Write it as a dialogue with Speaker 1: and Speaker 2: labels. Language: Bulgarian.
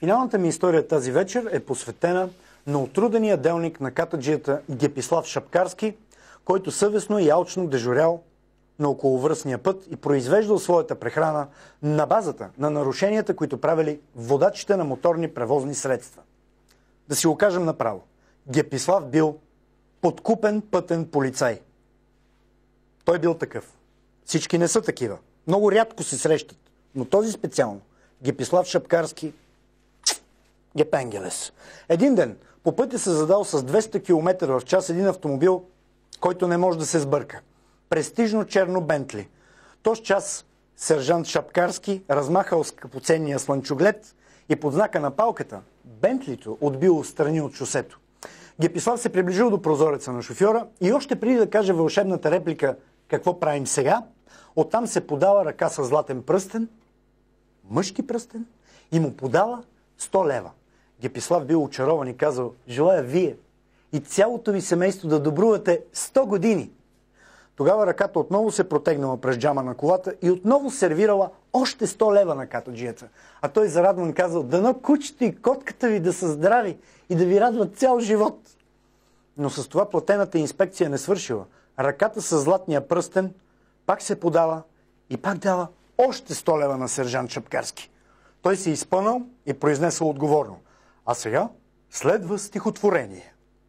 Speaker 1: Финалната ми история тази вечер е посветена на отрудения делник на катаджията Гепислав Шапкарски, който съвестно и алчно дежурял на околовръстния път и произвеждал своята прехрана на базата на нарушенията, които правили водачите на моторни превозни средства. Да си го кажем направо. Гепислав бил подкупен пътен полицай. Той бил такъв. Всички не са такива. Много рядко се срещат. Но този специално, Гепислав Шапкарски, Гепенгелес. Един ден по пътя се задал с 200 км в час един автомобил, който не може да се сбърка. Престижно черно Бентли. Тож час сержант Шапкарски размахал скъпоценния слънчоглед и под знака на палката Бентлито отбило страни от шосето. Гепислав се приближил до прозореца на шофьора и още преди да каже вълшебната реплика «Какво правим сега?», оттам се подава ръка с златен пръстен, мъжки пръстен, и му подава 100 лева. Гепислав бил очарован и казал, желая вие и цялото ви семейство да добрувате 100 години. Тогава ръката отново се протегнала през джама на колата и отново сервирала още 100 лева на катоджията. А той зарадван казал, дано кучето и котката ви да са здрави и да ви радват цял живот. Но с това платената инспекция не свършила. Ръката с златния пръстен пак се подава и пак дава още 100 лева на сержант Шапкарски. Той се изпънал и произнесъл отговорно – а сега следва стихотворение.